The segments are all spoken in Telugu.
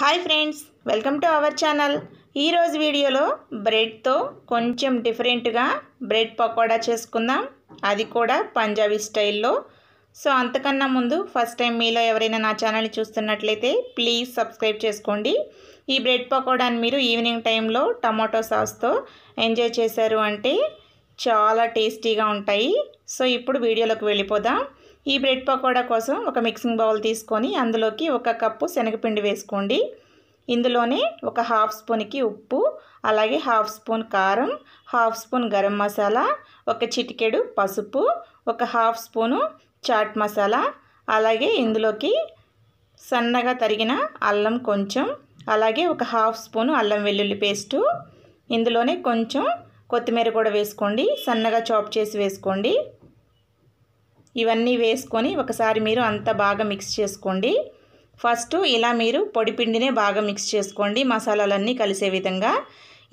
hi friends welcome to our channel ఈరోజు వీడియోలో బ్రెడ్తో కొంచెం డిఫరెంట్గా బ్రెడ్ పకోడా చేసుకుందాం అది కూడా పంజాబీ స్టైల్లో సో అంతకన్నా ముందు ఫస్ట్ టైం మీలో ఎవరైనా నా ఛానల్ని చూస్తున్నట్లయితే ప్లీజ్ సబ్స్క్రైబ్ చేసుకోండి ఈ బ్రెడ్ పకోడాని మీరు ఈవినింగ్ టైంలో టమాటో సాస్తో ఎంజాయ్ చేశారు అంటే చాలా టేస్టీగా ఉంటాయి సో ఇప్పుడు వీడియోలోకి వెళ్ళిపోదాం ఈ బ్రెడ్ పకోడా కోసం ఒక మిక్సింగ్ బౌల్ తీసుకొని అందులోకి ఒక కప్పు శనగపిండి వేసుకోండి ఇందులోనే ఒక హాఫ్ స్పూన్కి ఉప్పు అలాగే హాఫ్ స్పూన్ కారం హాఫ్ స్పూన్ గరం మసాలా ఒక చిటికెడు పసుపు ఒక హాఫ్ స్పూను చాట్ మసాలా అలాగే ఇందులోకి సన్నగా తరిగిన అల్లం కొంచెం అలాగే ఒక హాఫ్ స్పూను అల్లం వెల్లుల్లి పేస్టు ఇందులోనే కొంచెం కొత్తిమీర కూడా వేసుకోండి సన్నగా చాప్ చేసి వేసుకోండి ఇవన్నీ వేసుకొని ఒకసారి మీరు అంత బాగా మిక్స్ చేసుకోండి ఫస్ట్ ఇలా మీరు పొడిపిండినే బాగా మిక్స్ చేసుకోండి మసాలాలన్నీ కలిసే విధంగా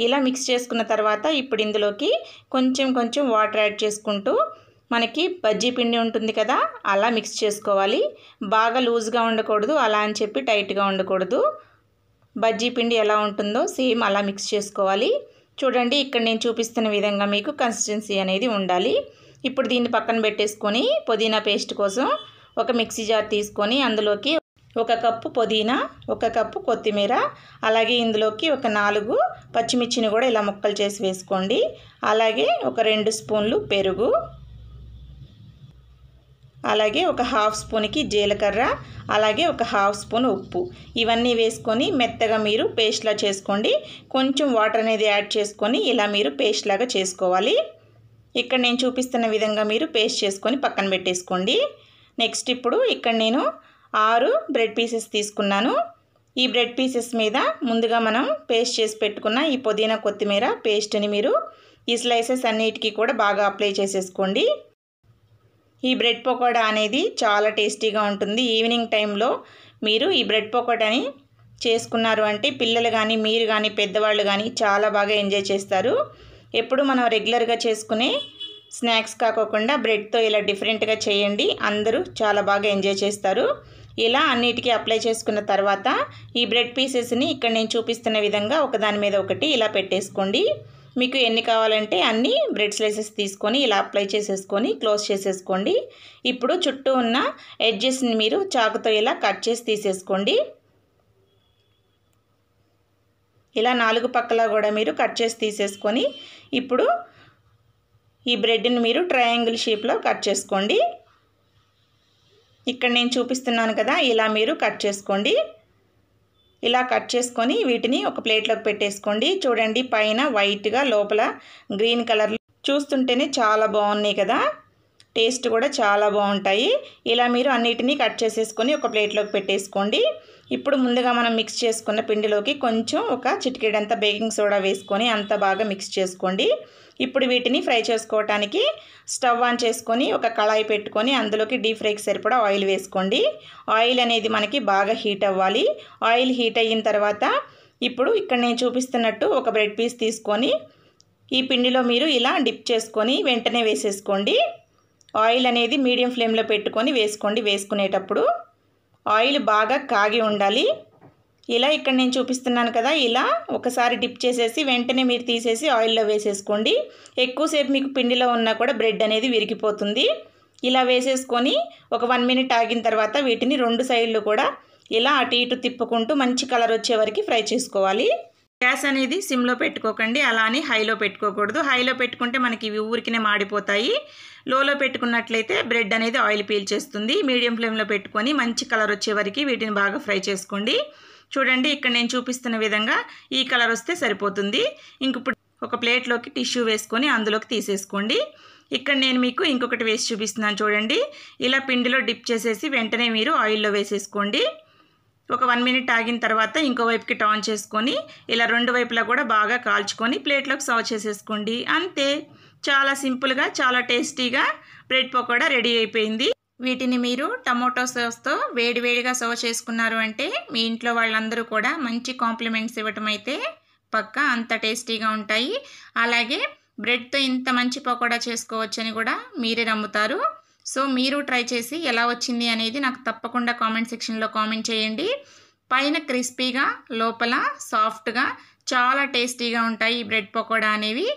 ఇలా మిక్స్ చేసుకున్న తర్వాత ఇప్పుడు ఇందులోకి కొంచెం కొంచెం వాటర్ యాడ్ చేసుకుంటూ మనకి బజ్జీ పిండి ఉంటుంది కదా అలా మిక్స్ చేసుకోవాలి బాగా లూజ్గా ఉండకూడదు అలా అని చెప్పి టైట్గా ఉండకూడదు బజ్జీ పిండి ఎలా ఉంటుందో సేమ్ అలా మిక్స్ చేసుకోవాలి చూడండి ఇక్కడ నేను చూపిస్తున్న విధంగా మీకు కన్సిస్టెన్సీ అనేది ఉండాలి ఇప్పుడు దీన్ని పక్కన పెట్టేసుకొని పుదీనా పేస్ట్ కోసం ఒక మిక్సీ జార్ తీసుకొని అందులోకి ఒక కప్పు పుదీనా ఒక కప్పు కొత్తిమీర అలాగే ఇందులోకి ఒక నాలుగు పచ్చిమిర్చిని కూడా ఇలా ముక్కలు చేసి వేసుకోండి అలాగే ఒక రెండు స్పూన్లు పెరుగు అలాగే ఒక హాఫ్ స్పూన్కి జీలకర్ర అలాగే ఒక హాఫ్ స్పూన్ ఉప్పు ఇవన్నీ వేసుకొని మెత్తగా మీరు పేస్ట్లా చేసుకోండి కొంచెం వాటర్ అనేది యాడ్ చేసుకొని ఇలా మీరు పేస్ట్లాగా చేసుకోవాలి ఇక్కడ నేను చూపిస్తున్న విధంగా మీరు పేస్ట్ చేసుకొని పక్కన పెట్టేసుకోండి నెక్స్ట్ ఇప్పుడు ఇక్కడ నేను ఆరు బ్రెడ్ పీసెస్ తీసుకున్నాను ఈ బ్రెడ్ పీసెస్ మీద ముందుగా మనం పేస్ట్ చేసి పెట్టుకున్న ఈ పుదీనా కొత్తిమీర పేస్ట్ని మీరు ఈ స్లైసెస్ అన్నిటికీ కూడా బాగా అప్లై చేసేసుకోండి ఈ బ్రెడ్ పకోడా అనేది చాలా టేస్టీగా ఉంటుంది ఈవినింగ్ టైంలో మీరు ఈ బ్రెడ్ పకోడాని చేసుకున్నారు అంటే పిల్లలు కానీ మీరు కానీ పెద్దవాళ్ళు కానీ చాలా బాగా ఎంజాయ్ చేస్తారు ఎప్పుడు మనం రెగ్యులర్గా చేసుకునే స్నాక్స్ కాకోకుండా బ్రెడ్తో ఇలా డిఫరెంట్గా చేయండి అందరూ చాలా బాగా ఎంజాయ్ చేస్తారు ఇలా అన్నిటికీ అప్లై చేసుకున్న తర్వాత ఈ బ్రెడ్ పీసెస్ని ఇక్కడ నేను చూపిస్తున్న విధంగా ఒకదాని మీద ఒకటి ఇలా పెట్టేసుకోండి మీకు ఎన్ని కావాలంటే అన్ని బ్రెడ్ స్లైసెస్ తీసుకొని ఇలా అప్లై చేసేసుకొని క్లోజ్ చేసేసుకోండి ఇప్పుడు చుట్టూ ఉన్న ఎడ్జెస్ని మీరు చాకుతో ఇలా కట్ చేసి తీసేసుకోండి ఇలా నాలుగు పక్కల కూడా మీరు కట్ చేసి తీసేసుకొని ఇప్పుడు ఈ బ్రెడ్ని మీరు ట్రయాంగిల్ షేప్లో కట్ చేసుకోండి ఇక్కడ నేను చూపిస్తున్నాను కదా ఇలా మీరు కట్ చేసుకోండి ఇలా కట్ చేసుకొని వీటిని ఒక ప్లేట్లోకి పెట్టేసుకోండి చూడండి పైన వైట్గా లోపల గ్రీన్ కలర్ చూస్తుంటేనే చాలా బాగున్నాయి కదా టేస్ట్ కూడా చాలా బాగుంటాయి ఇలా మీరు అన్నిటినీ కట్ చేసేసుకొని ఒక ప్లేట్లోకి పెట్టేసుకోండి ఇప్పుడు ముందుగా మనం మిక్స్ చేసుకున్న పిండిలోకి కొంచెం ఒక చిటికెడంత బేకింగ్ సోడా వేసుకొని అంత బాగా మిక్స్ చేసుకోండి ఇప్పుడు వీటిని ఫ్రై చేసుకోవటానికి స్టవ్ ఆన్ చేసుకొని ఒక కళాయి పెట్టుకొని అందులోకి డీప్ ఫ్రైకి సరిపడా ఆయిల్ వేసుకోండి ఆయిల్ అనేది మనకి బాగా హీట్ అవ్వాలి ఆయిల్ హీట్ అయిన తర్వాత ఇప్పుడు ఇక్కడ నేను చూపిస్తున్నట్టు ఒక బ్రెడ్ పీస్ తీసుకొని ఈ పిండిలో మీరు ఇలా డిప్ చేసుకొని వెంటనే వేసేసుకోండి ఆయిల్ అనేది మీడియం ఫ్లేమ్లో పెట్టుకొని వేసుకోండి వేసుకునేటప్పుడు ఆయిల్ బాగా కాగి ఉండాలి ఇలా ఇక్కడ నేను చూపిస్తున్నాను కదా ఇలా ఒకసారి డిప్ చేసేసి వెంటనే మీరు తీసేసి ఆయిల్లో వేసేసుకోండి ఎక్కువసేపు మీకు పిండిలో ఉన్నా కూడా బ్రెడ్ అనేది విరిగిపోతుంది ఇలా వేసేసుకొని ఒక వన్ మినిట్ ఆగిన తర్వాత వీటిని రెండు సైడ్లు కూడా ఇలా అటు ఇటు తిప్పుకుంటూ మంచి కలర్ వచ్చే వరకు ఫ్రై చేసుకోవాలి గ్యాస్ అనేది సిమ్లో పెట్టుకోకండి అలా అని హైలో పెట్టుకోకూడదు హైలో పెట్టుకుంటే మనకి ఇవి ఊరికినే మాడిపోతాయి లోలో పెట్టుకున్నట్లయితే బ్రెడ్ అనేది ఆయిల్ పీల్ చేస్తుంది మీడియం ఫ్లేమ్లో పెట్టుకొని మంచి కలర్ వచ్చే వరకు వీటిని బాగా ఫ్రై చేసుకోండి చూడండి ఇక్కడ నేను చూపిస్తున్న విధంగా ఈ కలర్ వస్తే సరిపోతుంది ఇంక ఇప్పుడు ఒక ప్లేట్లోకి టిష్యూ వేసుకొని అందులోకి తీసేసుకోండి ఇక్కడ నేను మీకు ఇంకొకటి వేసి చూపిస్తున్నాను చూడండి ఇలా పిండిలో డిప్ చేసేసి వెంటనే మీరు ఆయిల్లో వేసేసుకోండి ఒక వన్ మినిట్ ఆగిన తర్వాత ఇంకోవైపుకి టాన్ చేసుకొని ఇలా రెండు వైపులా కూడా బాగా కాల్చుకొని ప్లేట్లోకి సర్వ్ చేసేసుకోండి అంతే చాలా సింపుల్గా చాలా టేస్టీగా బ్రెడ్ పకోడా రెడీ అయిపోయింది వీటిని మీరు టమోటో సాస్తో వేడివేడిగా సర్వ్ చేసుకున్నారు అంటే మీ ఇంట్లో వాళ్ళందరూ కూడా మంచి కాంప్లిమెంట్స్ ఇవ్వటం అయితే పక్కా అంత టేస్టీగా ఉంటాయి అలాగే బ్రెడ్తో ఇంత మంచి పకోడా చేసుకోవచ్చని కూడా మీరే నమ్ముతారు సో మీరు ట్రై చేసి ఎలా వచ్చింది అనేది నాకు తప్పకుండా కామెంట్ సెక్షన్లో కామెంట్ చేయండి పైన క్రిస్పీగా లోపల సాఫ్ట్గా చాలా టేస్టీగా ఉంటాయి ఈ బ్రెడ్ పకోడా అనేవి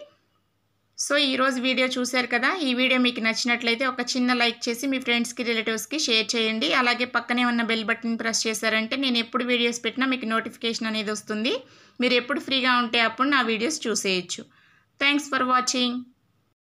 సో ఈరోజు వీడియో చూశారు కదా ఈ వీడియో మీకు నచ్చినట్లయితే ఒక చిన్న లైక్ చేసి మీ ఫ్రెండ్స్కి రిలేటివ్స్కి షేర్ చేయండి అలాగే పక్కనే ఉన్న బెల్ బటన్ ప్రెస్ చేశారంటే నేను ఎప్పుడు వీడియోస్ పెట్టినా మీకు నోటిఫికేషన్ అనేది వస్తుంది మీరు ఎప్పుడు ఫ్రీగా ఉంటే అప్పుడు నా వీడియోస్ చూసేయచ్చు థ్యాంక్స్ ఫర్ వాచింగ్